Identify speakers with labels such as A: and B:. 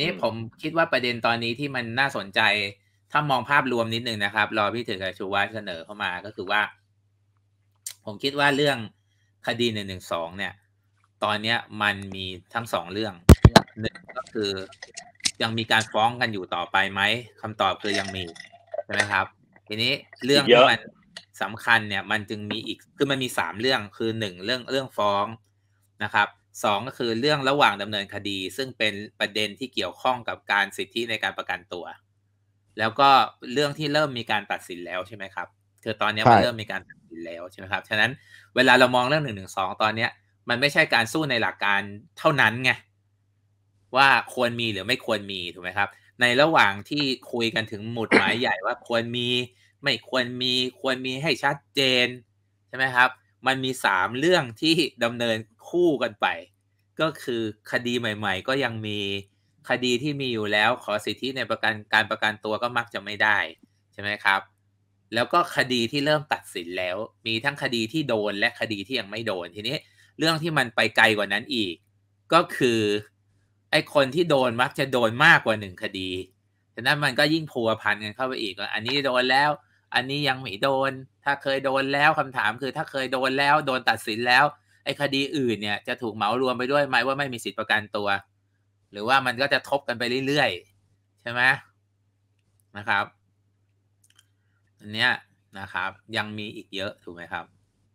A: นี่ผม
B: คิดว่าประเด็นตอนนี้ที่มันน่าสนใจถ้ามองภาพรวมนิดนึงนะครับ รอพี่ถือกับชูวัฒเสนอเข้ามาก็คือว่า ผมคิดว่าเรื่องคดีหนึ่งหนึ่งสองเนี่ย ตอนเนี้ยมันมีทั้งสองเรื่องหนึ่งก็คือยังมีการฟ้องกันอยู่ต่อไปไหมคำตอบคือยังมีใช่ไหมครับ ทีนี้เรื่องที่มันสำคัญเนี่ย มันจึงมีอีกคือมันมีสามเรื่องคือหนึ่งเรื่องเรื่องฟ้องนะครับสองก็คือเรื่องระหว่างดำเนินคดีซึ่งเป็นประเด็นที่เกี่ยวข้องกับการสิทธิในการประกันตัว แล้วก็เรื่องที่เริ่มมีการตัดสินแล้ว ใช่ไหมครับ คือตอนนี้มันเริ่มมีการตัดสินแล้ว ใช่ไหมครับฉะนั้น เวลาเรามองเรื่องหนึ่งหนึ่งสองตอนเนี้ยมันไม่ใช่การสู้ในหลักการเท่านั้นไงว่าควรมีหรือไม่ควรมีถูกไหมครับ ในระหว่างที่คุยกันถึงหมุดหมายใหญ่ว่าควรมีไม่ควรมีควรมีให้ชัดเจนใช่ไหมครับมันมีสามเรื่องที่ดำเนินคู่กันไปก็คือคดีใหม่ๆ ก็ยังมีคดีที่มีอยู่แล้วขอสิทธิในประกันการประกันตัวก็มักจะไม่ได้ใช่ไหมครับ แล้วก็คดีที่เริ่มตัดสินแล้วมีทั้งคดีที่โดนและคดีที่ยังไม่โดนทีนี้เรื่องที่มันไปไกลกว่านั้นอีก ก็คือไอ้คนที่โดนมักจะโดนมากกว่าหนึ่งคดีฉะนั้นมันก็ยิ่งพัวพันกันเข้าไปอีกอันนี้โดนแล้ว อันนี้ยังไม่โดนถ้าเคยโดนแล้วคำถามคือถ้าเคยโดนแล้วโดนตัดสินแล้ว ไอ้คดีอื่นเนี่ยจะถูกเหมารวมไปด้วยไหมว่าไม่มีสิทธิประกันตัว หรือว่ามันก็จะทบกันไปเรื่อยๆ ใช่ไหมนะครับ อันเนี้ยนะครับ ยังมีอีกเยอะถูกไหมครับ